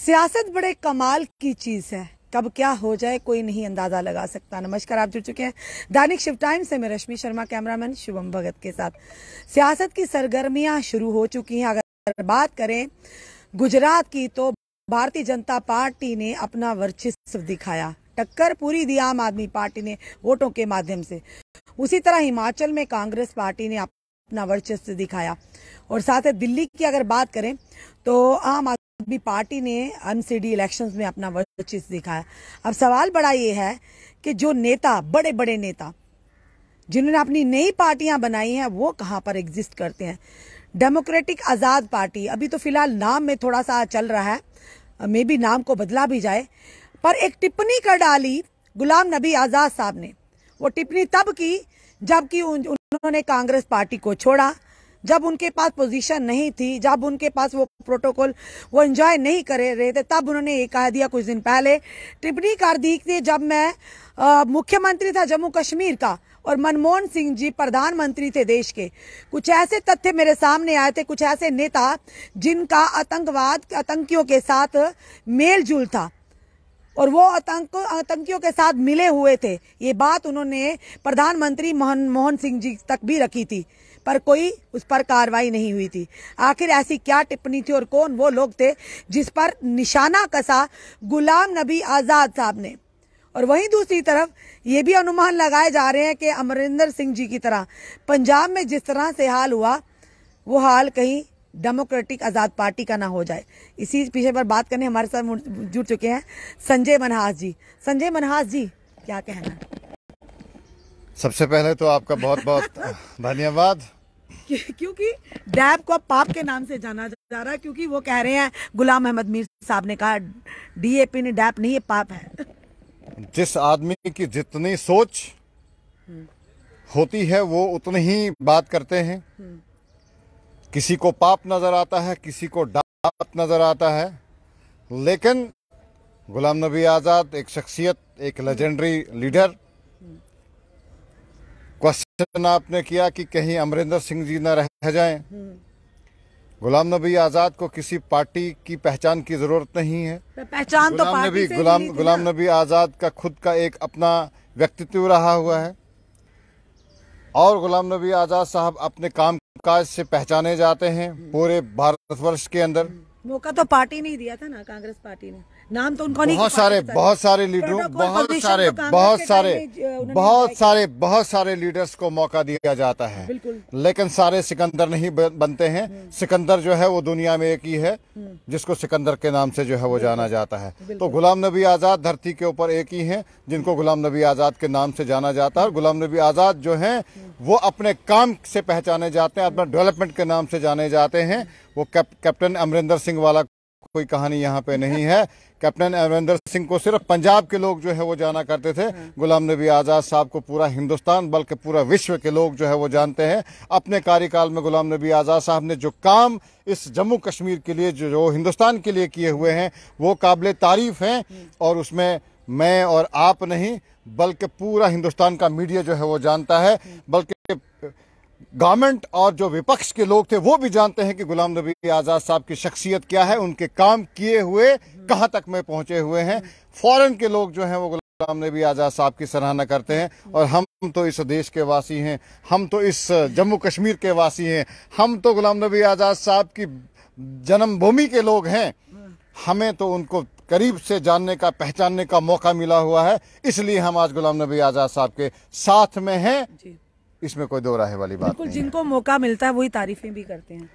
सियासत बड़े कमाल की चीज है कब क्या हो जाए कोई नहीं अंदाजा लगा सकता नमस्कार आप जुड़ चुके हैं दैनिक शिव टाइम से मैं रश्मि शर्मा कैमरामैन शुभम भगत के साथ सियासत की सरगर्मियां शुरू हो चुकी हैं अगर बात करें गुजरात की तो भारतीय जनता पार्टी ने अपना वर्चस्व दिखाया टक्कर पूरी दी आम आदमी पार्टी ने वोटों के माध्यम से उसी तरह हिमाचल में कांग्रेस पार्टी ने अपना वर्चस्व दिखाया और साथ ही दिल्ली की अगर बात करें तो आम भी पार्टी ने एमसीडी इलेक्शंस में अपना वर्चस्व दिखाया अब सवाल बड़ा ये है कि जो नेता बड़े बड़े नेता जिन्होंने अपनी नई पार्टियां बनाई हैं वो कहाँ पर एग्जिस्ट करते हैं डेमोक्रेटिक आज़ाद पार्टी अभी तो फिलहाल नाम में थोड़ा सा चल रहा है मे बी नाम को बदला भी जाए पर एक टिप्पणी कर डाली गुलाम नबी आज़ाद साहब ने वो टिप्पणी तब की जबकि उन्होंने कांग्रेस पार्टी को छोड़ा जब उनके पास पोजीशन नहीं थी जब उनके पास वो प्रोटोकॉल वो एंजॉय नहीं कर रहे थे तब उन्होंने ये कह दिया कुछ दिन पहले टिप्पणी कर दी थी जब मैं मुख्यमंत्री था जम्मू कश्मीर का और मनमोहन सिंह जी प्रधानमंत्री थे देश के कुछ ऐसे तथ्य मेरे सामने आए थे कुछ ऐसे नेता जिनका आतंकवाद आतंकियों के साथ मेल जुल था और वो आतंक आतंकियों के साथ मिले हुए थे ये बात उन्होंने प्रधानमंत्री मनमोहन सिंह जी तक भी रखी थी पर कोई उस पर कार्रवाई नहीं हुई थी आखिर ऐसी क्या टिप्पणी थी और कौन वो लोग थे जिस पर निशाना कसा गुलाम नबी आज़ाद साहब ने और वहीं दूसरी तरफ ये भी अनुमान लगाए जा रहे हैं कि अमरिंदर सिंह जी की तरह पंजाब में जिस तरह से हाल हुआ वो हाल कहीं डेमोक्रेटिक आज़ाद पार्टी का ना हो जाए इसी पीछे पर बात करने हमारे साथ जुड़ चुके हैं संजय मनहास जी संजय मनहास जी क्या कहना सबसे पहले तो आपका बहुत बहुत धन्यवाद क्योंकि डैब को पाप के नाम से जाना जा रहा है क्योंकि वो कह रहे हैं गुलाम अहमद मीर साहब ने कहा डीएपी ने डैप नहीं है पाप है जिस आदमी की जितनी सोच होती है वो उतनी ही बात करते हैं किसी को पाप नजर आता है किसी को डाप नजर आता है लेकिन गुलाम नबी आज़ाद एक शख्सियत एक लेजेंडरी लीडर क्वेश्चन आपने किया कि कहीं अमरिंदर सिंह जी ना रह जाएं गुलाम नबी आज़ाद को किसी पार्टी की पहचान की ज़रूरत नहीं है पहचान तो गुलाम तो पार्टी नबी गुलाम गुलाम नबी आज़ाद का खुद का एक अपना व्यक्तित्व रहा हुआ है और गुलाम नबी आज़ाद साहब अपने काम काज से पहचाने जाते हैं पूरे भारतवर्ष के अंदर मौका तो पार्टी नहीं दिया था ना कांग्रेस पार्टी ने नाम तो उनका बहुत सारे बहुत सारे लीडरों बहुत सारे बहुत सारे बहुत सारे बहुत सारे लीडर्स को मौका दिया जाता है लेकिन सारे सिकंदर नहीं बनते हैं हम्म। सिकंदर जो है वो दुनिया में एक ही है हम्म। जिसको सिकंदर के नाम से जो है वो जाना जाता है तो गुलाम नबी आज़ाद धरती के ऊपर एक ही है जिनको गुलाम नबी आज़ाद के नाम से जाना जाता है और गुलाम नबी आज़ाद जो है वो अपने काम से पहचाने जाते हैं अपने डेवलपमेंट के नाम से जाने जाते हैं वो कैप्टन अमरिंदर सिंह वाला कोई कहानी यहाँ पे नहीं है कैप्टन अमरिंदर सिंह को सिर्फ पंजाब के लोग जो है वो जाना करते थे गुलाम नबी आज़ाद साहब को पूरा हिंदुस्तान बल्कि पूरा विश्व के लोग जो है वो जानते हैं अपने कार्यकाल में गुलाम नबी आज़ाद साहब ने जो काम इस जम्मू कश्मीर के लिए जो, जो हिंदुस्तान के लिए किए हुए हैं वो काबिल तारीफ़ हैं और उसमें मैं और आप नहीं बल्कि पूरा हिंदुस्तान का मीडिया जो है वो जानता है बल्कि गवर्नमेंट और जो विपक्ष के लोग थे वो भी जानते हैं कि गुलाम नबी आज़ाद साहब की शख्सियत क्या है उनके काम किए हुए कहाँ तक में पहुंचे हुए हैं फॉरेन के लोग जो हैं वो गुलाम नबी आज़ाद साहब की सराहना करते हैं और हम तो इस देश के वासी हैं हम तो इस जम्मू कश्मीर के वासी हैं हम तो गुलाम नबी आज़ाद साहब की जन्मभूमि के लोग हैं हमें तो उनको करीब से जानने का पहचानने का मौका मिला हुआ है इसलिए हम आज गुलाम नबी आज़ाद साहब के साथ में हैं इसमें कोई दो राय वाली बात नहीं जिनको मौका मिलता है वही तारीफें भी करते हैं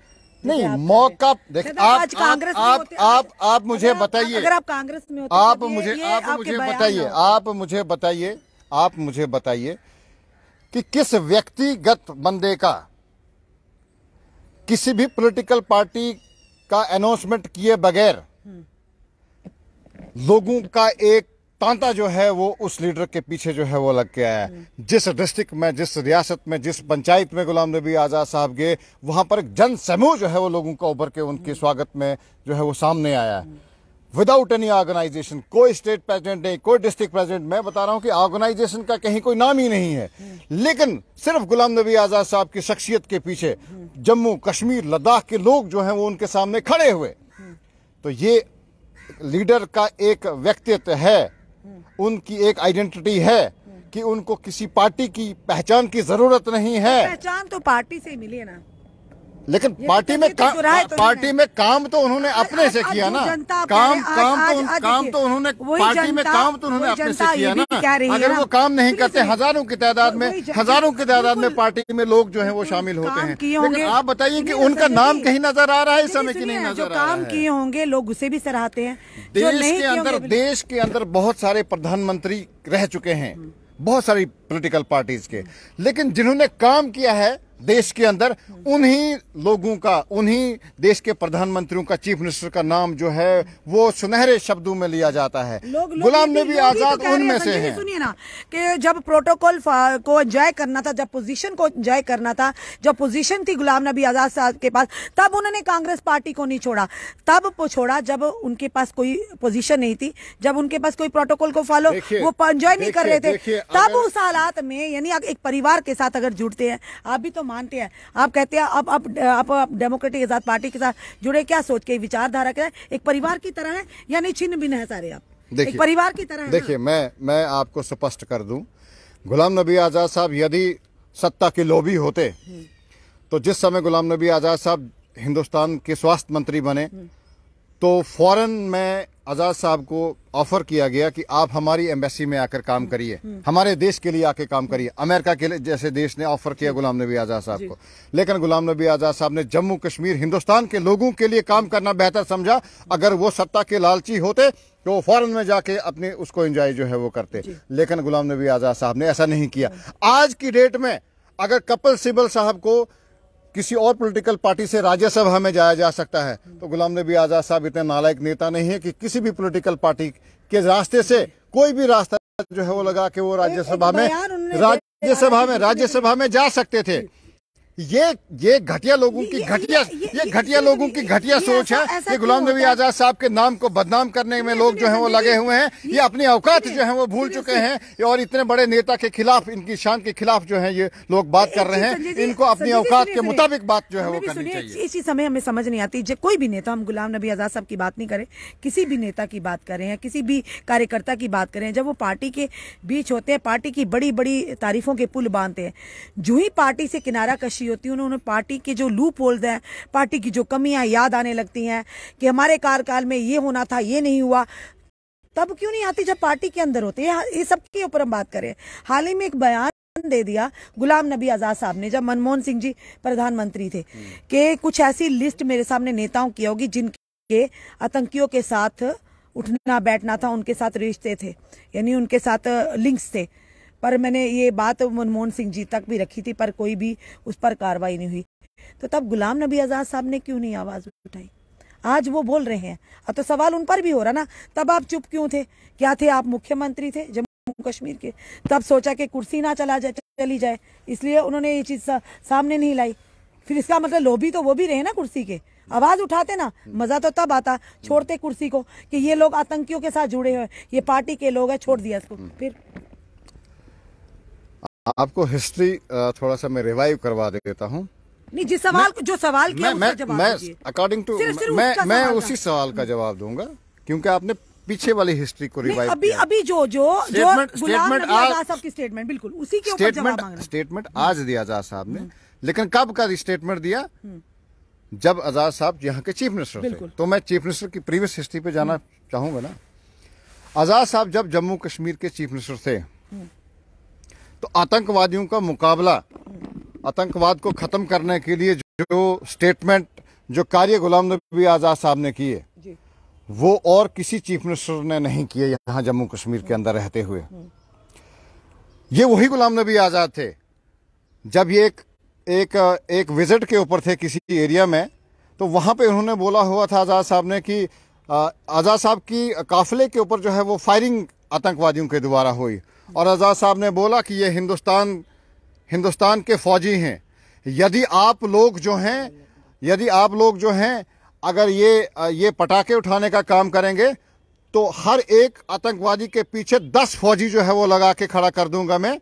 नहीं मौका देख आप कांग्रेस आप आप आप मुझे बताइए अगर आप कांग्रेस में होते आप तो मुझे आप मुझे बताइए आप मुझे बताइए आप मुझे बताइए कि किस व्यक्तिगत बंदे का किसी भी पॉलिटिकल पार्टी का अनाउंसमेंट किए बगैर हम्म। लोगों का एक तांता जो है वो उस लीडर के पीछे जो है वो लग के आया है जिस डिस्ट्रिक्ट में जिस रियासत में जिस पंचायत में गुलाम नबी आज़ाद साहब गए वहां पर जन समूह जो है वो लोगों का उभर के उनके स्वागत में जो है वो सामने आया विदाउट एनी ऑर्गेनाइजेशन कोई स्टेट प्रेसिडेंट नहीं कोई डिस्ट्रिक्ट प्रेसिडेंट मैं बता रहा हूँ कि ऑर्गेनाइजेशन का कहीं कोई नाम ही नहीं है लेकिन सिर्फ गुलाम नबी आज़ाद साहब की शख्सियत के पीछे जम्मू कश्मीर लद्दाख के लोग जो है वो उनके सामने खड़े हुए तो ये लीडर का एक व्यक्तित्व है उनकी एक आइडेंटिटी है कि उनको किसी पार्टी की पहचान की जरूरत नहीं है तो पहचान तो पार्टी से मिली है ना लेकिन पार्टी तो में तो काम तो पार्टी में काम तो उन्होंने अपने से किया ना काम काम तो काम तो उन्होंने पार्टी में काम तो उन्होंने अपने से किया ना अगर वो काम नहीं करते हजारों की तादाद में हजारों की तादाद में पार्टी में लोग जो है वो शामिल होते हैं आप बताइए की उनका नाम कहीं नजर आ रहा है इस समय की नहीं नजर काम किए होंगे लोग उसे भी सराहते हैं देश के अंदर देश के अंदर बहुत सारे प्रधानमंत्री रह चुके हैं बहुत सारी पॉलिटिकल पार्टीज के लेकिन जिन्होंने काम किया है देश के अंदर उन्हीं लोगों का उन्हीं देश के प्रधानमंत्रियों का चीफ मिनिस्टर का नाम जो है वो सुनहरे शब्दों में लिया जाता है लोग, गुलाम नबी तो आजाद तो उनमें हाँ से है सुनिए ना कि जब प्रोटोकॉल को एंजॉय करना था जब पोजीशन को एंजॉय करना था जब पोजीशन थी गुलाम नबी आजाद साहब के पास तब उन्होंने कांग्रेस पार्टी को नहीं छोड़ा तब छोड़ा जब उनके पास कोई पोजिशन नहीं थी जब उनके पास कोई प्रोटोकॉल को फॉलो वो एंजॉय नहीं कर रहे थे तब उस हालात में यानी एक परिवार के साथ अगर जुड़ते हैं आप भी तो मानते हैं आप कहते हैं आप आप आप, आप डेमोक्रेटिक आज़ाद पार्टी के साथ जुड़े क्या सोच के विचारधारा क्या एक परिवार की तरह है या नहीं छिन्न भिन्न है सारे आप एक परिवार की तरह देखिए मैं मैं आपको स्पष्ट कर दू गुलाम नबी आज़ाद साहब यदि सत्ता के लोभी होते हम्म। तो जिस समय गुलाम नबी आज़ाद साहब हिंदुस्तान के स्वास्थ्य मंत्री बने हम्म। तो फ़ौर मैं आज़ाद साहब को ऑफ़र किया गया कि आप हमारी एम्बेसी में आकर काम हम्म, करिए हम्म। हमारे देश के लिए आके काम करिए अमेरिका के लिए जैसे देश ने ऑफ़र किया गुलाम नबी आज़ाद साहब को लेकिन गुलाम नबी आज़ाद साहब ने जम्मू कश्मीर हिंदुस्तान के लोगों के लिए काम करना बेहतर समझा अगर वो सत्ता के लालची होते तो फॉरन में जाके अपने उसको इंजॉय जो है वो करते लेकिन गुलाम नबी आज़ाद साहब ने ऐसा नहीं किया हम्म। आज की डेट में अगर कपिल सिब्बल साहब को किसी और पॉलिटिकल पार्टी से राज्यसभा में जाया जा सकता है तो गुलाम नबी आज़ाद साहब इतने नालायक नेता नहीं है कि किसी भी पॉलिटिकल पार्टी के रास्ते से कोई भी रास्ता जो है वो लगा के वो राज्यसभा में राज्यसभा में राज्यसभा में जा सकते थे ये ये घटिया लोगों की घटिया ये घटिया लोगों की घटिया सोच है ये गुलाम नबी आजाद साहब के नाम को बदनाम करने में लोग जो हैं वो लगे हुए हैं ये अपने औकात जो है वो भूल चुके हैं और इतने बड़े नेता के खिलाफ इनकी शान के खिलाफ जो है ये लोग बात कर रहे हैं इनको अपनी औकात के मुताबिक बात जो है वो करनी चाहिए इसी समय हमें समझ नहीं आती जब कोई भी नेता हम गुलाम नबी आजाद साहब की बात नहीं करें किसी भी नेता की बात करें या किसी भी कार्यकर्ता की बात करें जब वो पार्टी के बीच होते हैं पार्टी की बड़ी बड़ी तारीफों के पुल बांधते हैं जो ही पार्टी से किनारा कशी खुशी होती है उन्होंने पार्टी के जो लूप होल्ड हैं पार्टी की जो कमियां याद आने लगती हैं कि हमारे कार्यकाल में ये होना था ये नहीं हुआ तब क्यों नहीं आती जब पार्टी के अंदर होते है ये सबके ऊपर हम बात करें हाल ही में एक बयान दे दिया गुलाम नबी आजाद साहब ने जब मनमोहन सिंह जी प्रधानमंत्री थे हम्म। कि कुछ ऐसी लिस्ट मेरे सामने नेताओं की होगी जिनके आतंकियों के साथ उठना बैठना था उनके साथ रिश्ते थे यानी उनके साथ लिंक्स थे पर मैंने ये बात मनमोहन सिंह जी तक भी रखी थी पर कोई भी उस पर कार्रवाई नहीं हुई तो तब गुलाम नबी आज़ाद साहब ने क्यों नहीं आवाज़ उठाई आज वो बोल रहे हैं अब तो सवाल उन पर भी हो रहा ना तब आप चुप क्यों थे क्या थे आप मुख्यमंत्री थे जम्मू कश्मीर के तब सोचा कि कुर्सी ना चला जाए चली जाए इसलिए उन्होंने ये चीज़ सा, सामने नहीं लाई फिर इसका मतलब लोभी तो वो भी रहे ना कुर्सी के आवाज उठाते ना मजा तो तब आता छोड़ते कुर्सी को कि ये लोग आतंकियों के साथ जुड़े हुए ये पार्टी के लोग है छोड़ दिया इसको फिर आपको हिस्ट्री थोड़ा सा मैं रिवाइव करवा देता हूँ नहीं जिस सवाल मैं, जो सवाल किया मैं, मैं, अकॉर्डिंग टू मैं मैं उसी सवाल का जवाब दूंगा क्योंकि आपने पीछे वाली हिस्ट्री को रिवाइव अभी अभी जो जो स्टेटमेंट स्टेटमेंट साहब की स्टेटमेंट बिल्कुल उसी के स्टेटमेंट स्टेटमेंट आज दिया आजाद साहब ने हम्म। लेकिन कब का स्टेटमेंट दिया हम्म। जब आजाद साहब यहाँ के चीफ मिनिस्टर थे तो मैं चीफ मिनिस्टर की प्रीवियस हिस्ट्री पे जाना हम्म। चाहूंगा ना आजाद साहब जब जम्मू कश्मीर के चीफ मिनिस्टर थे तो आतंकवादियों का मुकाबला आतंकवाद को ख़त्म करने के लिए जो स्टेटमेंट जो कार्य गुलाम नबी आज़ाद साहब ने किए वो और किसी चीफ मिनिस्टर ने नहीं किए यहाँ जम्मू कश्मीर के अंदर रहते हुए हम्म। ये वही गुलाम नबी आज़ाद थे जब ये एक एक एक विजिट के ऊपर थे किसी एरिया में तो वहां पे उन्होंने बोला हुआ था आज़ाद साहब ने कि आज़ाद साहब की काफिले के ऊपर जो है वो फायरिंग आतंकवादियों के द्वारा हुई और आज़ाद साहब ने बोला कि ये हिंदुस्तान हिंदुस्तान के फौजी हैं यदि आप लोग जो हैं यदि आप लोग जो हैं अगर ये ये पटाखे उठाने का काम करेंगे तो हर एक आतंकवादी के पीछे दस फौजी जो है वो लगा के खड़ा कर दूंगा मैं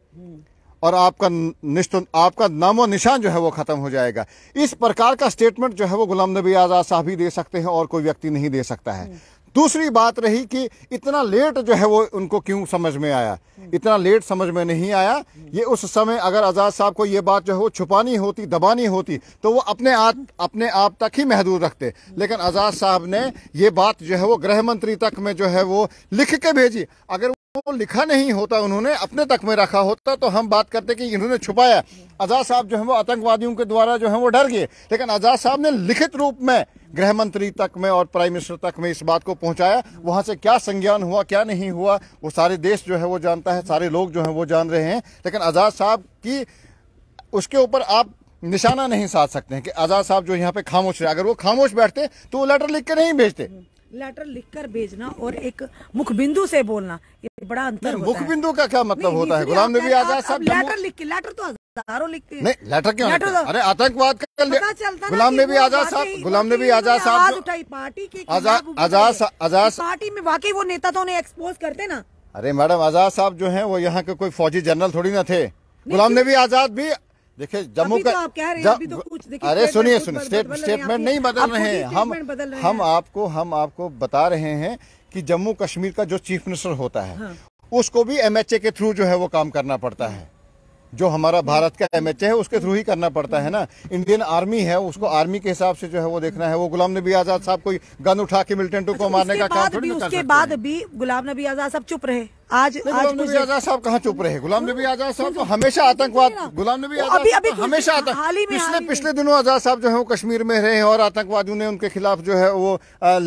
और आपका निश्त आपका नामो निशान जो है वो ख़त्म हो जाएगा इस प्रकार का स्टेटमेंट जो है वो गुलाम नबी आज़ाद साहब ही दे सकते हैं और कोई व्यक्ति नहीं दे सकता है दूसरी बात रही कि इतना लेट जो है वो उनको क्यों समझ में आया इतना लेट समझ में नहीं आया ये उस समय अगर आज़ाद साहब को ये बात जो है वो छुपानी होती दबानी होती तो वो अपने आप अपने आप तक ही महदूद रखते लेकिन आज़ाद साहब ने ये बात जो है वो गृह मंत्री तक में जो है वो लिख के भेजी अगर वो तो लिखा नहीं होता उन्होंने अपने तक में रखा होता तो हम बात करते कि इन्होंने छुपाया आज़ाद साहब जो है वो आतंकवादियों के द्वारा जो है वो डर गए लेकिन आज़ाद साहब ने लिखित रूप में गृह मंत्री तक में और प्राइम मिनिस्टर तक में इस बात को पहुंचाया वहां से क्या संज्ञान हुआ क्या नहीं हुआ वो सारे देश जो है वो जानता है सारे लोग जो है वो जान रहे हैं लेकिन आज़ाद साहब की उसके ऊपर आप निशाना नहीं साध सकते हैं कि आज़ाद साहब जो यहाँ पे खामोश रहे अगर वो खामोश बैठते तो वो लेटर लिख के नहीं भेजते लेटर लिखकर भेजना और एक मुखबिंदु से बोलना ये बड़ा अंतर मुखबिंदु का क्या मतलब होता है गुलाम नबी आजाद साहब लेटर लिख के लेटर तो हजारों लिखते हैं नहीं लेटर क्यों लेटर तो अरे आतंकवाद का गुलाम नबी आजाद साहब गुलाम नबी आजाद साहब उठाई पार्टी के आजाद आजाद पार्टी में वाकई वो नेता तो उन्हें एक्सपोज करते ना अरे मैडम आजाद साहब जो है वो यहाँ के कोई फौजी जनरल थोड़ी ना थे गुलाम तो- नबी आजाद भी देखिए जम्मू का तो तो अरे सुनिए सुनिए स्टेटमेंट नहीं बदल रहे हैं हम हम आपको हम आपको बता रहे हैं कि जम्मू कश्मीर का जो चीफ मिनिस्टर होता है हाँ। उसको भी एमएचए के थ्रू जो है वो काम करना पड़ता है जो हमारा भारत का एम है उसके थ्रू ही करना पड़ता है ना इंडियन आर्मी है उसको आर्मी के हिसाब से जो है वो देखना है वो गुलाम नबी आजाद साहब कोई गन उठा के मिलिटेंटों को अच्छा, मारने का काम थोड़ी उसके बाद भी गुलाम नबी आजाद साहब चुप रहे आज गुलाम नबी आजाद साहब कहाँ चुप रहे गुलाम नबी आजाद साहब तो हमेशा आतंकवाद गुलाम नबी आजाद तो हमेशा पिछले पिछले दिनों आजाद साहब जो है वो कश्मीर में रहे हैं और आतंकवादियों ने उनके खिलाफ जो है वो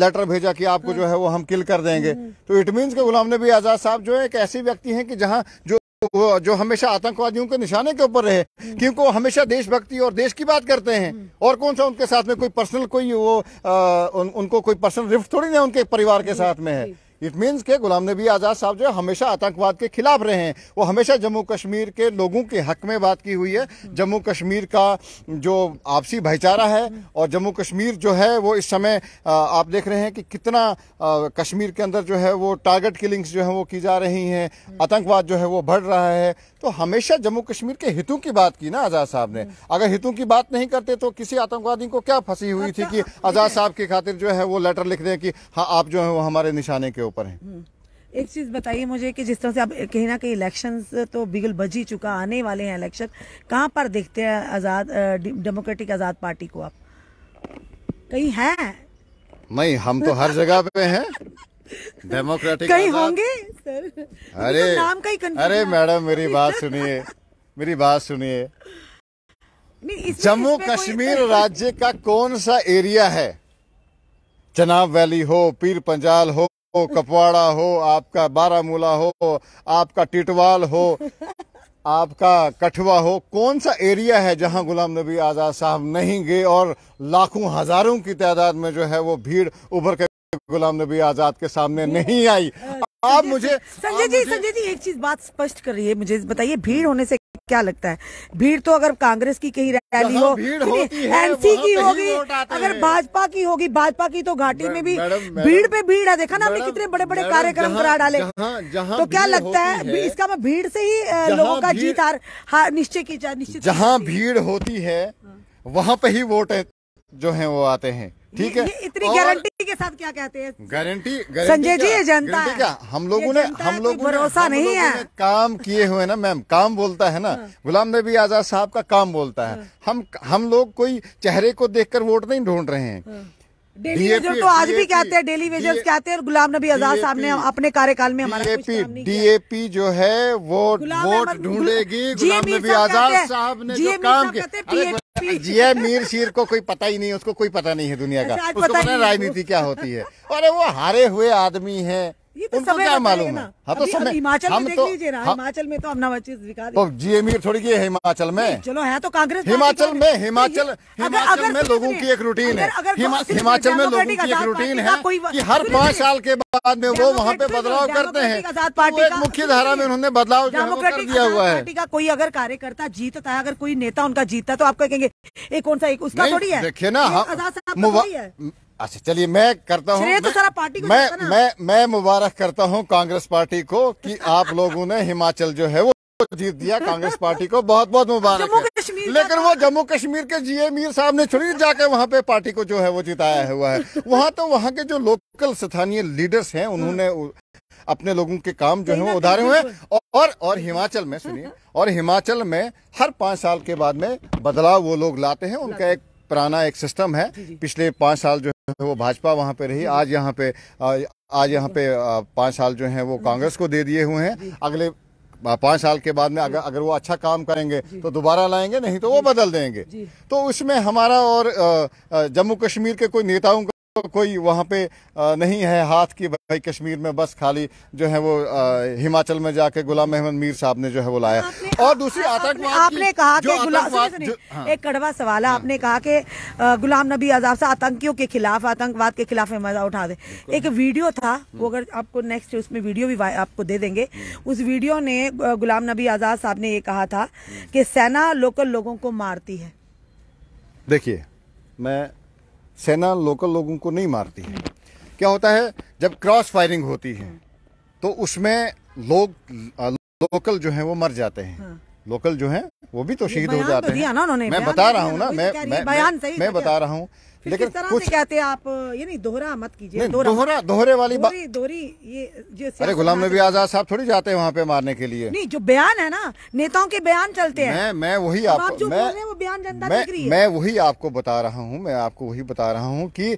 लेटर भेजा कि आपको हाँ। जो है वो हम किल कर देंगे हम्म। तो इट मीन्स के गुलाम नबी आजाद साहब जो है एक ऐसे व्यक्ति है कि जहाँ जो जो हमेशा आतंकवादियों के निशाने के ऊपर रहे हम्म। क्योंकि वो हमेशा देशभक्ति और देश की बात करते हैं हम्म। और कौन सा उनके साथ में कोई पर्सनल कोई वो आ, उन, उनको कोई पर्सनल रिफ्ट थोड़ी ना उनके परिवार के साथ में है इट मीन्स के गुलाम नबी आज़ाद साहब जो है हमेशा आतंकवाद के खिलाफ रहे हैं वो हमेशा जम्मू कश्मीर के लोगों के हक में बात की हुई है जम्मू कश्मीर का जो आपसी भाईचारा है और जम्मू कश्मीर जो है वो इस समय आप देख रहे हैं कि कितना कश्मीर के अंदर जो है वो टारगेट किलिंग्स जो है वो की जा रही हैं आतंकवाद जो है वो बढ़ रहा है तो हमेशा जम्मू कश्मीर के हितों की बात की ना आजाद साहब ने हम्म। अगर हितों की बात नहीं करते तो किसी आतंकवादी को क्या फंसी हुई थी अच्छा, कि आजाद साहब की खातिर जो है वो लेटर लिख दें कि हाँ आप जो है वो हमारे निशाने के ऊपर हैं हम्म। एक चीज़ बताइए मुझे कि जिस तरह से आप कहीं ना कहीं इलेक्शन तो बिगल बज ही चुका आने वाले हैं इलेक्शन कहाँ पर देखते हैं आज़ाद डेमोक्रेटिक आज़ाद पार्टी को आप कहीं है नहीं हम तो हर जगह पे हैं डेमोक्रेटिक कहीं होंगे सर मतलब अरे तो नाम का ही अरे मैडम मेरी बात सुनिए मेरी बात सुनिए जम्मू कश्मीर राज्य का कौन सा एरिया है चनाब वैली हो पीर पंजाल हो कपवाड़ा हो आपका बारामूला हो आपका टिटवाल हो आपका कठवा हो कौन सा एरिया है जहां गुलाम नबी आज़ाद साहब नहीं गए और लाखों हजारों की तादाद में जो है वो भीड़ उभर के गुलाम नबी आजाद के सामने नहीं आई आप मुझे संजय जी संजय जी एक चीज बात स्पष्ट कर रही है मुझे बताइए भीड़ होने से क्या लगता है भीड़ तो अगर कांग्रेस की कहीं रैली हो एनसी की होगी अगर भाजपा की होगी भाजपा की तो घाटी में भी भीड़ पे भीड़ है देखा ना हमने कितने बड़े बड़े कार्यक्रम करा डाले तो क्या लगता है इसका मैं भीड़ से ही लोगों का जीत हार निश्चय की जाए निश्चित जहाँ भीड़ होती है वहाँ पे ही वोट जो है वो आते हैं ठीक है इतनी गारंटी के साथ क्या कहते हैं गारंटी संजय जी ये जनता है क्या हम लोगों ने हम लोगों भरोसा नहीं है काम किए हुए ना मैम काम बोलता है ना हाँ। गुलाम नबी आजाद साहब का काम बोलता है हाँ। हम हम लोग कोई चेहरे को देखकर वोट नहीं ढूंढ रहे हैं डेली हाँ। वेजर तो आज भी कहते हैं डेली वेजर कहते हैं और गुलाम नबी आजाद साहब ने अपने कार्यकाल में हमारा डीएपी डीएपी जो है वो वोट ढूंढेगी गुलाम नबी आजाद साहब ने जो काम किया जिया मीर शीर को कोई पता ही नहीं उसको कोई पता नहीं है दुनिया का अच्छा, उसको पता राजनीति क्या होती है अरे वो हारे हुए आदमी है तो उनको क्या मालूम है हाँ, तो हिमाचल में देख तो- लीजिए ना हाँ। हिमाचल में तो तो जी अमीर थोड़ी की हिमाचल में चलो है तो कांग्रेस तो- हिमाचल में हिमाचल हिमाचल में लोगों की एक रूटीन है हिमाचल में लोगों की एक रूटीन है कि हर पाँच साल के बाद में वो वहाँ पे बदलाव करते हैं पार्टी मुख्य धारा में उन्होंने बदलाव दिया हुआ है कोई अगर कार्यकर्ता जीतता है अगर कोई नेता उनका जीतता तो आपको कहेंगे एक कौन सा एक उसका थोड़ी है देखिए ना आजाद अच्छा चलिए मैं करता हूँ तो मैं मैं, मैं मैं मुबारक करता हूँ कांग्रेस पार्टी को कि आप लोगों ने हिमाचल जो है वो जीत दिया कांग्रेस पार्टी को बहुत बहुत मुबारक लेकिन तो- वो जम्मू कश्मीर के जीए मीर साहब ने छोड़ी जाके वहाँ पे पार्टी को जो है वो जिताया हुआ है वहाँ तो वहाँ के जो लोकल स्थानीय लीडर्स है उन्होंने हाँ। अपने लोगों के काम जो है वो उधारे हुए और और हिमाचल में सुनिए हाँ, हाँ। और हिमाचल में हर पांच साल के बाद में बदलाव वो लोग लाते हैं उनका एक पुराना एक सिस्टम है पिछले पांच साल जो वो भाजपा वहाँ पे रही आज यहाँ पे आज यहाँ पे पाँच साल जो है वो कांग्रेस को दे दिए हुए हैं अगले पाँच साल के बाद में अगर अगर वो अच्छा काम करेंगे तो दोबारा लाएंगे नहीं तो वो बदल देंगे तो उसमें हमारा और जम्मू कश्मीर के कोई नेताओं तो कोई वहाँ पे नहीं है हाथ की भाई कश्मीर में बस खाली जो है वो हिमाचल में जाके गुलाम अहमद मीर साहब ने जो है बुलाया और दूसरी आतंकवाद हाँ। हाँ। आपने कहा कि गुलाम एक कड़वा सवाल है आपने कहा कि गुलाम नबी आजाद साहब आतंकियों के खिलाफ आतंकवाद के खिलाफ मजा उठा दे एक वीडियो था हम्म। वो अगर आपको नेक्स्ट उसमें वीडियो भी आपको दे देंगे हम्म। उस वीडियो ने गुलाम नबी आजाद साहब ने ये कहा था हम्म। कि सेना लोकल लोगों को मारती है देखिए मैं सेना लोकल लोगों को नहीं मारती है क्या होता है जब क्रॉस फायरिंग होती है तो उसमें लोग लोकल जो है वो मर जाते हैं हाँ। लोकल जो है वो भी तो शहीद हो तो जाते हैं मैं बता रहा हूँ ना मैं मैं बता रहा हूँ लेकिन कुछ कहते हैं आप ये नहीं दोहरा मत कीजिए दोहरा दोहरे वाली बात दोहरी ये जो अरे गुलाम नबी आजाद साहब थोड़ी जाते हैं वहाँ पे मारने के लिए नहीं जो बयान है ना नेताओं के बयान चलते हैं मैं मैं वही आप, आप जो मैं, बोल रहे हैं वो बयान जनता मैं, रही है मैं वही आपको बता रहा हूँ मैं आपको वही बता रहा हूँ की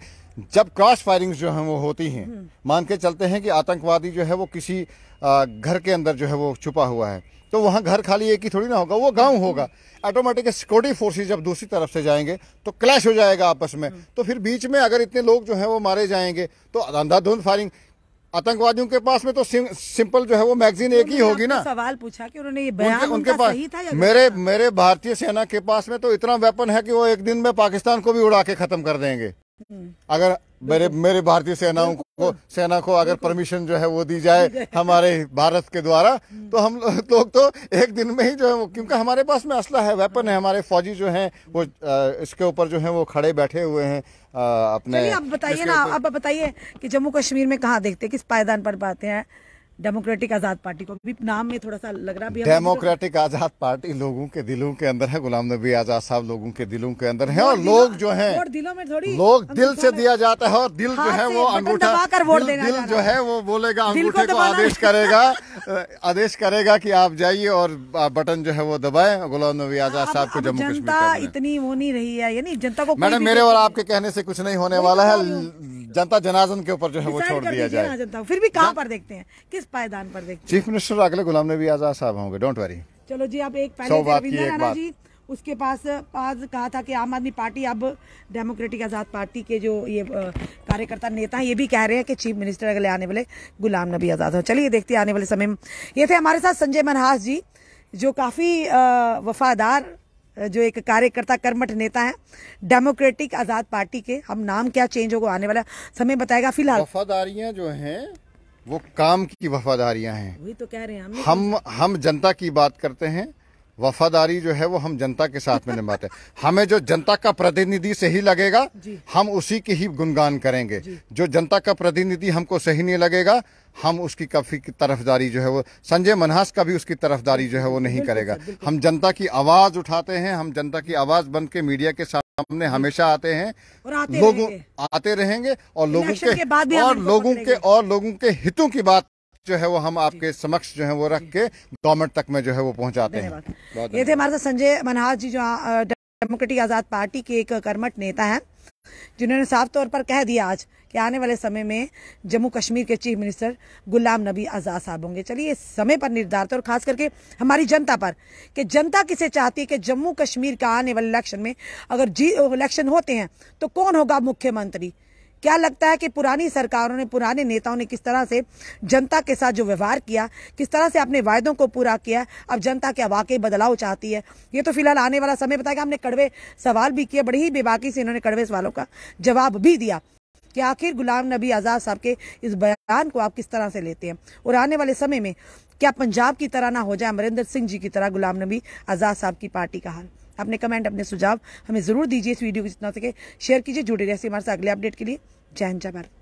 जब क्रॉस फायरिंग जो है वो होती है हम्म। मान के चलते है की आतंकवादी जो है वो किसी घर के अंदर जो है वो छुपा हुआ है तो वहाँ घर खाली एक ही थोड़ी ना होगा वो गांव होगा ऑटोमेटिक सिक्योरिटी फोर्सेज जब दूसरी तरफ से जाएंगे तो क्लैश हो जाएगा आपस में हम्म। तो फिर बीच में अगर इतने लोग जो है वो मारे जाएंगे तो अंधाधुंध फायरिंग आतंकवादियों के पास में तो सिं, सिंपल जो है वो मैगजीन एक ही होगी ना सवाल पूछा कि उन्होंने ये बयान उनके, उनके पास सही था या मेरे था? मेरे भारतीय सेना के पास में तो इतना वेपन है कि वो एक दिन में पाकिस्तान को भी उड़ा के खत्म कर देंगे हम्म। अगर मेरे मेरे भारतीय सेनाओं को सेना को अगर परमिशन जो है वो दी जाए हमारे भारत के द्वारा हम्म। तो हम लोग तो एक दिन में ही जो है वो क्योंकि हमारे पास में असला है वेपन है हाँ। हमारे फौजी जो हैं वो इसके ऊपर जो है वो खड़े बैठे हुए हैं अपने अब बताइए ना अब बताइए कि जम्मू कश्मीर में कहाँ देखते किस पायदान पर बातें हैं डेमोक्रेटिक आजाद पार्टी को भी नाम में थोड़ा सा लग रहा भी डेमोक्रेटिक आजाद पार्टी लोगों के दिलों के अंदर है गुलाम नबी आजाद साहब लोगों के दिलों के अंदर है और लोग जो है दिलों में थोड़ी लोग दिल से दिया जाता है और दिल जो है वो अंगूठा दिल जो है वो बोलेगा अंगूठे को आदेश करेगा आदेश करेगा की आप जाइए और बटन जो है वो दबाए गुलाम नबी आजाद साहब को जम्मू जनता इतनी वो नहीं रही है यानी जनता को मैडम मेरे और आपके कहने से कुछ नहीं होने तो वाला है जनता जनाजन के ऊपर जो है वो छोड़ दिया जाए जनता फिर भी कहाँ हाँ? पर देखते हैं किस पायदान पर देखते चीफ मिनिस्टर अगले गुलाम नबी आजाद साहब होंगे डोंट वरी चलो जी आप एक पहले रविंद्र राणा जी उसके पास आज कहा था कि आम आदमी पार्टी अब डेमोक्रेटिक आज़ाद पार्टी के जो ये कार्यकर्ता नेता हैं ये भी कह रहे हैं कि चीफ मिनिस्टर अगले आने वाले गुलाम नबी आज़ाद हो चलिए देखते आने वाले समय में ये थे हमारे साथ संजय मनहास जी जो काफ़ी वफादार जो एक कार्यकर्ता कर्मठ नेता है डेमोक्रेटिक आज़ाद पार्टी के हम नाम क्या चेंज होगा आने वाला समय बताएगा फिलहाल वफादारियाँ जो हैं वो काम की वफादारियां हैं वही तो कह रहे हैं हम हम जनता की बात करते हैं वफादारी जो है वो हम जनता के साथ में निभाते हैं हमें जो जनता का प्रतिनिधि सही लगेगा हम उसी की ही गुणगान करेंगे जो जनता का प्रतिनिधि हमको सही नहीं लगेगा हम उसकी काफी तरफदारी जो है वो संजय मनहास का भी उसकी तरफदारी जो है वो नहीं करेगा हम जनता की आवाज उठाते हैं हम जनता की आवाज बन के मीडिया के सामने हमेशा आते हैं लोग आते रहेंगे। और लोगों के और लोगों के और लोगों के हितों की बात जो है वो हम आपके समक्ष जो है वो रख के गवर्नमेंट तक में जो है वो पहुंचाते हैं ये थे हमारे साथ संजय मनहास जी जो डेमोक्रेटिक आजाद पार्टी के एक कर्मठ नेता हैं जिन्होंने साफ तौर पर कह दिया आज कि आने वाले समय में जम्मू कश्मीर के चीफ मिनिस्टर गुलाम नबी आज़ाद साहब होंगे चलिए समय पर निर्धारित और खास करके हमारी जनता पर कि जनता किसे चाहती है कि जम्मू कश्मीर का आने वाले इलेक्शन में अगर जी इलेक्शन होते हैं तो कौन होगा मुख्यमंत्री क्या लगता है कि पुरानी सरकारों ने पुराने नेताओं ने किस तरह से जनता के साथ जो व्यवहार किया किस तरह से अपने वायदों को पूरा किया अब जनता क्या वाकई बदलाव चाहती है ये तो फिलहाल आने वाला समय बताएगा हमने कड़वे सवाल भी किए बड़ी ही बेबाकी से इन्होंने कड़वे सवालों का जवाब भी दिया कि आखिर गुलाम नबी आज़ाद साहब के इस बयान को आप किस तरह से लेते हैं और आने वाले समय में क्या पंजाब की तरह ना हो जाए अमरिंदर सिंह जी की तरह गुलाम नबी आज़ाद साहब की पार्टी का हाल अपने कमेंट अपने सुझाव हमें ज़रूर दीजिए इस वीडियो को जितना सके शेयर कीजिए जुड़े रहिए हमारे साथ अगले अपडेट के लिए जय हिंद जय भारत